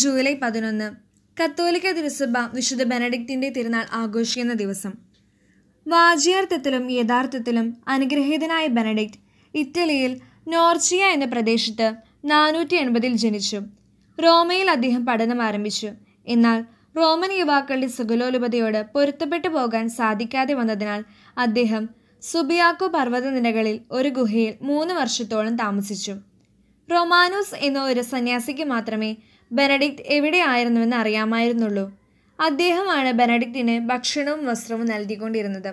July പതിനൊന്ന് കത്തോലിക്ക തിരുസഭ വിശുദ്ധ ബെനഡിക്റ്റിൻ്റെ തിരുനാൾ ആഘോഷിക്കുന്ന ദിവസം വാജിയാർത്ഥത്തിലും യഥാർത്ഥത്തിലും അനുഗ്രഹീതനായ ബെനഡിക്റ്റ് ഇറ്റലിയിൽ നോർച്ചിയ എന്ന പ്രദേശത്ത് നാനൂറ്റി എൺപതിൽ ജനിച്ചു റോമയിൽ അദ്ദേഹം പഠനം ആരംഭിച്ചു എന്നാൽ റോമൻ യുവാക്കളുടെ സുഗലോലുപതയോട് പൊരുത്തപ്പെട്ടു പോകാൻ സാധിക്കാതെ വന്നതിനാൽ അദ്ദേഹം സുബിയാക്കോ പർവ്വതനിരകളിൽ ഒരു ഗുഹയിൽ മൂന്ന് വർഷത്തോളം താമസിച്ചു റൊമാനോസ് എന്ന ഒരു സന്യാസിക്ക് മാത്രമേ ബെനഡിക്റ്റ് എവിടെയായിരുന്നുവെന്ന് അറിയാമായിരുന്നുള്ളൂ അദ്ദേഹമാണ് ബെനഡിക്റ്റിന് ഭക്ഷണവും വസ്ത്രവും നൽകിക്കൊണ്ടിരുന്നത്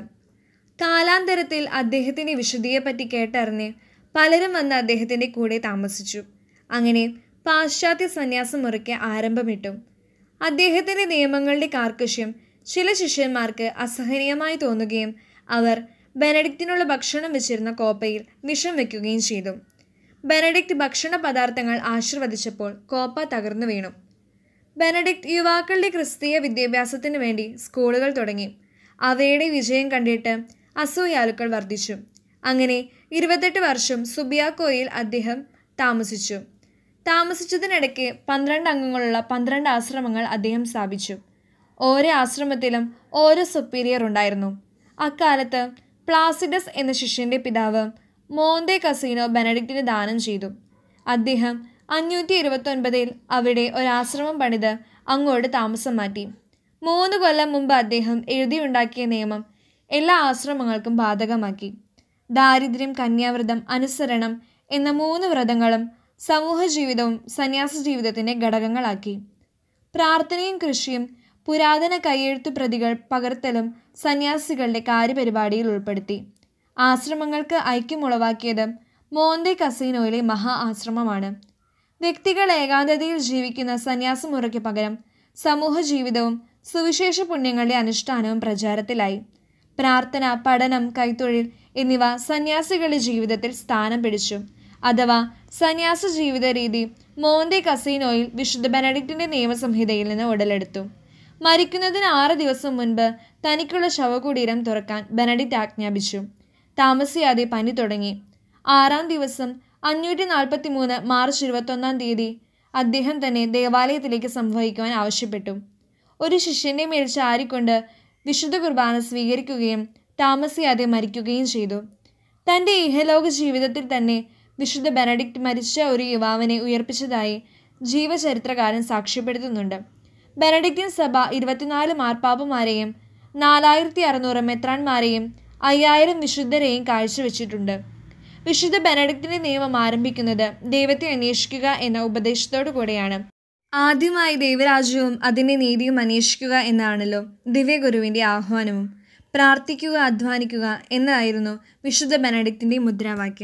കാലാന്തരത്തിൽ അദ്ദേഹത്തിൻ്റെ വിശുദ്ധിയെപ്പറ്റി കേട്ടറിഞ്ഞ് പലരും വന്ന് അദ്ദേഹത്തിൻ്റെ കൂടെ താമസിച്ചു അങ്ങനെ പാശ്ചാത്യ സന്യാസം മുറിക്ക് ആരംഭമിട്ടു അദ്ദേഹത്തിൻ്റെ നിയമങ്ങളുടെ കാർക്കശ്യം ചില ശിഷ്യന്മാർക്ക് അസഹനീയമായി തോന്നുകയും അവർ ബെനഡിക്റ്റിനുള്ള ഭക്ഷണം വെച്ചിരുന്ന കോപ്പയിൽ വിഷം വയ്ക്കുകയും ചെയ്തു ബെനഡിക്റ്റ് ഭക്ഷണ പദാർത്ഥങ്ങൾ ആശീർവദിച്ചപ്പോൾ കോപ്പ തകർന്നു വീണു ബെനഡിക്റ്റ് യുവാക്കളുടെ ക്രിസ്തീയ വിദ്യാഭ്യാസത്തിനു വേണ്ടി സ്കൂളുകൾ തുടങ്ങി അവയുടെ വിജയം കണ്ടിട്ട് അസൂയാലുക്കൾ വർദ്ധിച്ചു അങ്ങനെ ഇരുപത്തെട്ട് വർഷം സുബിയാക്കോയിൽ അദ്ദേഹം താമസിച്ചു താമസിച്ചതിനിടയ്ക്ക് പന്ത്രണ്ട് അംഗങ്ങളുള്ള പന്ത്രണ്ട് ആശ്രമങ്ങൾ അദ്ദേഹം സ്ഥാപിച്ചു ഓരോ ആശ്രമത്തിലും ഓരോ സുപ്പീരിയർ ഉണ്ടായിരുന്നു അക്കാലത്ത് പ്ലാസിഡസ് എന്ന ശിഷ്യൻ്റെ പിതാവ് മോന്തേ കസീനോ ബെനഡിക്റ്റിന് ദാനം ചെയ്തു അദ്ദേഹം അഞ്ഞൂറ്റി ഇരുപത്തൊൻപതിൽ അവിടെ ഒരാശ്രമം പണിത് അങ്ങോട്ട് താമസം മാറ്റി മൂന്ന് കൊല്ലം മുമ്പ് അദ്ദേഹം എഴുതിയുണ്ടാക്കിയ നിയമം എല്ലാ ആശ്രമങ്ങൾക്കും ബാധകമാക്കി ദാരിദ്ര്യം കന്യാവ്രതം അനുസരണം എന്ന മൂന്ന് വ്രതങ്ങളും സമൂഹ ജീവിതവും സന്യാസ ജീവിതത്തിൻ്റെ ഘടകങ്ങളാക്കി പ്രാർത്ഥനയും കൃഷിയും പുരാതന കയ്യെഴുത്തു പ്രതികൾ പകർത്തലും സന്യാസികളുടെ കാര്യപരിപാടിയിൽ ഉൾപ്പെടുത്തി ആശ്രമങ്ങൾക്ക് ഐക്യമുളവാക്കിയത് മോന്തെ കസീനോയിലെ മഹാ ആശ്രമമാണ് വ്യക്തികൾ ഏകാന്തതയിൽ ജീവിക്കുന്ന സന്യാസമുറയ്ക്ക് പകരം സമൂഹ ജീവിതവും സുവിശേഷ പുണ്യങ്ങളുടെ അനുഷ്ഠാനവും പ്രചാരത്തിലായി പ്രാർത്ഥന പഠനം കൈത്തൊഴിൽ എന്നിവ സന്യാസികളുടെ ജീവിതത്തിൽ സ്ഥാനം പിടിച്ചു അഥവാ സന്യാസ ജീവിത രീതി മോന്തെ കസീനോയിൽ വിശുദ്ധ ബെനഡിക്റ്റിന്റെ നിയമസംഹിതയിൽ നിന്ന് ഉടലെടുത്തു മരിക്കുന്നതിന് ആറ് ദിവസം മുൻപ് തനിക്കുള്ള ശവകുടീരം തുറക്കാൻ ബെനഡിക്റ്റ് ആജ്ഞാപിച്ചു താമസിയാതെ പനി തുടങ്ങി ആറാം ദിവസം അഞ്ഞൂറ്റി നാൽപ്പത്തി മൂന്ന് മാർച്ച് ഇരുപത്തൊന്നാം തീയതി അദ്ദേഹം തന്നെ ദേവാലയത്തിലേക്ക് സംഭവിക്കുവാൻ ആവശ്യപ്പെട്ടു ഒരു ശിഷ്യന്റെ മേൽ ചാരിക്കൊണ്ട് വിശുദ്ധ കുർബാന സ്വീകരിക്കുകയും താമസിയാതെ മരിക്കുകയും ചെയ്തു തൻ്റെ ഇഹലോക ജീവിതത്തിൽ തന്നെ വിശുദ്ധ ബെനഡിക്റ്റ് മരിച്ച ഒരു യുവാവിനെ ഉയർപ്പിച്ചതായി ജീവചരിത്രകാരൻ സാക്ഷ്യപ്പെടുത്തുന്നുണ്ട് ബെനഡിക്റ്റിൻ സഭ ഇരുപത്തിനാല് മാർപ്പാപ്പമാരെയും നാലായിരത്തി അറുന്നൂറ് മെത്രാൻമാരെയും അയ്യായിരം വിശുദ്ധരെയും കാഴ്ചവെച്ചിട്ടുണ്ട് വിശുദ്ധ ബെനഡിക്റ്റിന്റെ നിയമം ആരംഭിക്കുന്നത് ദൈവത്തെ അന്വേഷിക്കുക എന്ന ഉപദേശത്തോടു കൂടെയാണ് ആദ്യമായി ദൈവരാജ്യവും അതിൻ്റെ നീതിയും അന്വേഷിക്കുക എന്നാണല്ലോ ദിവ്യഗുരുവിൻ്റെ ആഹ്വാനവും പ്രാർത്ഥിക്കുക അധ്വാനിക്കുക എന്നതായിരുന്നു വിശുദ്ധ ബെനഡിക്റ്റിൻ്റെ മുദ്രാവാക്യം